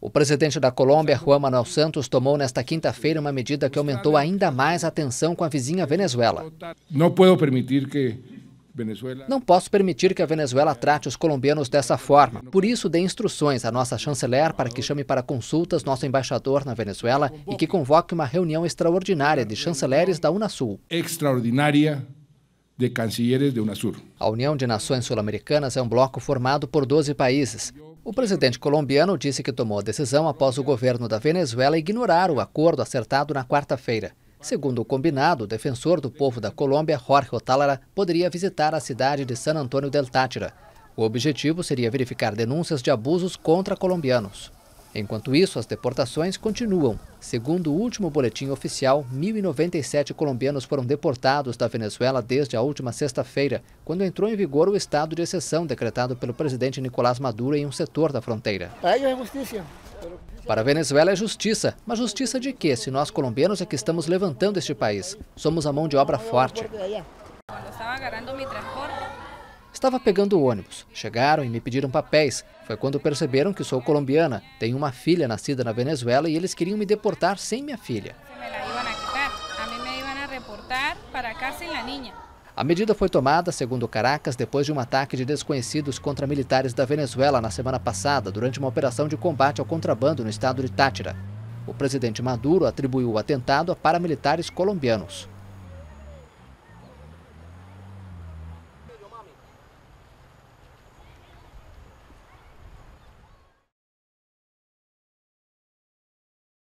O presidente da Colômbia, Juan Manuel Santos, tomou nesta quinta-feira uma medida que aumentou ainda mais a tensão com a vizinha Venezuela. Não posso permitir que não posso permitir que a Venezuela trate os colombianos dessa forma. Por isso, dei instruções à nossa chanceler para que chame para consultas nosso embaixador na Venezuela e que convoque uma reunião extraordinária de chanceleres da Unasul. Extraordinária de cancilleres da Unasul. A União de Nações Sul-Americanas é um bloco formado por 12 países. O presidente colombiano disse que tomou a decisão após o governo da Venezuela ignorar o acordo acertado na quarta-feira. Segundo o combinado, o defensor do povo da Colômbia, Jorge Otálara, poderia visitar a cidade de San Antônio del Tátira. O objetivo seria verificar denúncias de abusos contra colombianos. Enquanto isso, as deportações continuam. Segundo o último boletim oficial, 1.097 colombianos foram deportados da Venezuela desde a última sexta-feira, quando entrou em vigor o estado de exceção decretado pelo presidente Nicolás Maduro em um setor da fronteira. É Para a Venezuela é justiça, mas justiça de quê? se nós colombianos é que estamos levantando este país? Somos a mão de obra forte. Estava pegando o ônibus. Chegaram e me pediram papéis. Foi quando perceberam que sou colombiana, tenho uma filha nascida na Venezuela e eles queriam me deportar sem minha filha. A medida foi tomada, segundo Caracas, depois de um ataque de desconhecidos contra militares da Venezuela na semana passada, durante uma operação de combate ao contrabando no estado de Tátira. O presidente Maduro atribuiu o atentado a paramilitares colombianos.